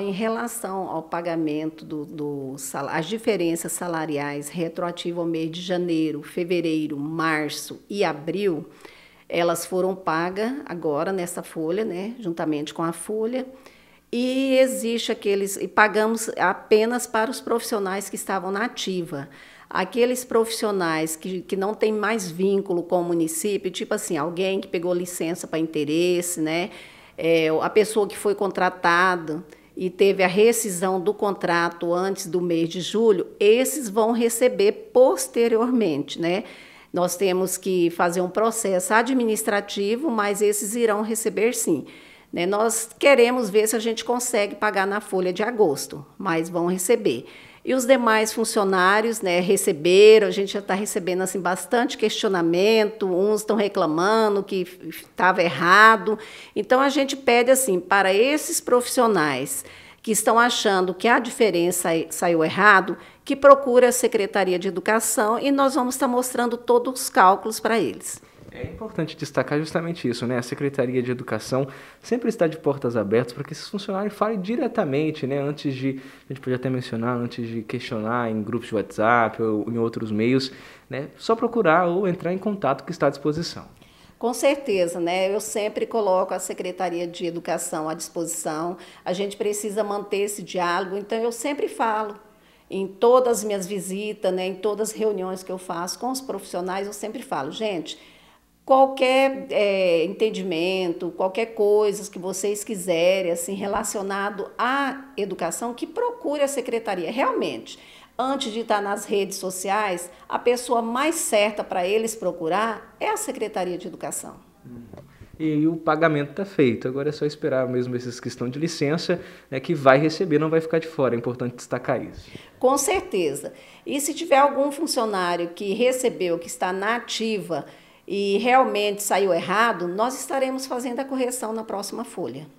Em relação ao pagamento do, do as diferenças salariais retroativo ao mês de janeiro, fevereiro, março e abril, elas foram pagas agora nessa folha, né, juntamente com a folha. E existe aqueles e pagamos apenas para os profissionais que estavam na ativa. Aqueles profissionais que, que não têm mais vínculo com o município, tipo assim, alguém que pegou licença para interesse, né? É, a pessoa que foi contratada e teve a rescisão do contrato antes do mês de julho, esses vão receber posteriormente, né? Nós temos que fazer um processo administrativo, mas esses irão receber sim. Né? Nós queremos ver se a gente consegue pagar na folha de agosto, mas vão receber. E os demais funcionários né, receberam, a gente já está recebendo assim, bastante questionamento, uns estão reclamando que estava errado. Então, a gente pede assim para esses profissionais que estão achando que a diferença saiu errado, que procure a Secretaria de Educação e nós vamos estar tá mostrando todos os cálculos para eles. É importante destacar justamente isso, né? A Secretaria de Educação sempre está de portas abertas para que esses funcionários falem diretamente, né? Antes de, a gente podia até mencionar, antes de questionar em grupos de WhatsApp ou em outros meios, né? Só procurar ou entrar em contato que está à disposição. Com certeza, né? Eu sempre coloco a Secretaria de Educação à disposição. A gente precisa manter esse diálogo, então eu sempre falo em todas as minhas visitas, né, em todas as reuniões que eu faço com os profissionais, eu sempre falo, gente, qualquer é, entendimento, qualquer coisa que vocês quiserem, assim, relacionado à educação, que procure a secretaria. Realmente, antes de estar nas redes sociais, a pessoa mais certa para eles procurar é a Secretaria de Educação. Uhum. E, o pagamento está feito. Agora é só esperar mesmo esses que estão de licença, né, que vai receber, não vai ficar de fora. É importante destacar isso. Com certeza. E se tiver algum funcionário que recebeu, que está na ativa, e realmente saiu errado, nós estaremos fazendo a correção na próxima folha.